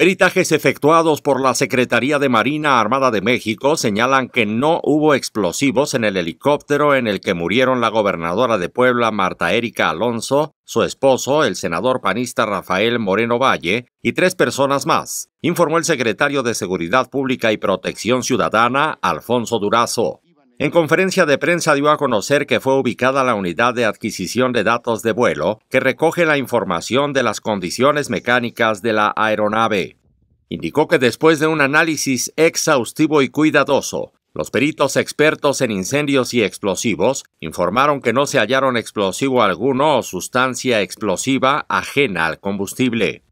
Peritajes efectuados por la Secretaría de Marina Armada de México señalan que no hubo explosivos en el helicóptero en el que murieron la gobernadora de Puebla Marta Erika Alonso, su esposo, el senador panista Rafael Moreno Valle, y tres personas más, informó el secretario de Seguridad Pública y Protección Ciudadana, Alfonso Durazo. En conferencia de prensa dio a conocer que fue ubicada la unidad de adquisición de datos de vuelo que recoge la información de las condiciones mecánicas de la aeronave. Indicó que después de un análisis exhaustivo y cuidadoso, los peritos expertos en incendios y explosivos informaron que no se hallaron explosivo alguno o sustancia explosiva ajena al combustible.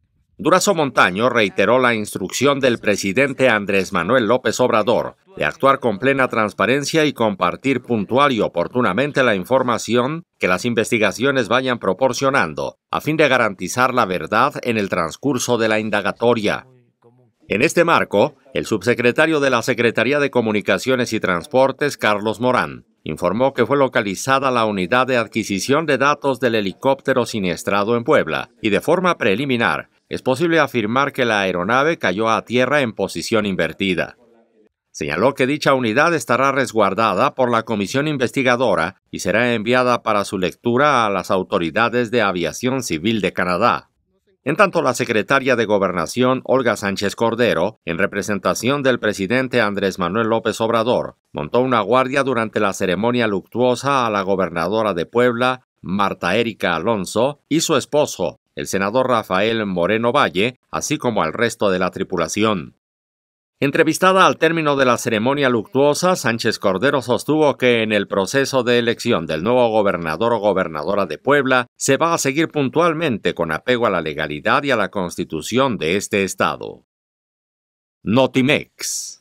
Durazo Montaño reiteró la instrucción del presidente Andrés Manuel López Obrador de actuar con plena transparencia y compartir puntual y oportunamente la información que las investigaciones vayan proporcionando, a fin de garantizar la verdad en el transcurso de la indagatoria. En este marco, el subsecretario de la Secretaría de Comunicaciones y Transportes, Carlos Morán, informó que fue localizada la unidad de adquisición de datos del helicóptero siniestrado en Puebla y de forma preliminar es posible afirmar que la aeronave cayó a tierra en posición invertida. Señaló que dicha unidad estará resguardada por la comisión investigadora y será enviada para su lectura a las autoridades de aviación civil de Canadá. En tanto, la secretaria de Gobernación, Olga Sánchez Cordero, en representación del presidente Andrés Manuel López Obrador, montó una guardia durante la ceremonia luctuosa a la gobernadora de Puebla, Marta Erika Alonso, y su esposo, el senador Rafael Moreno Valle, así como al resto de la tripulación. Entrevistada al término de la ceremonia luctuosa, Sánchez Cordero sostuvo que en el proceso de elección del nuevo gobernador o gobernadora de Puebla se va a seguir puntualmente con apego a la legalidad y a la constitución de este estado. Notimex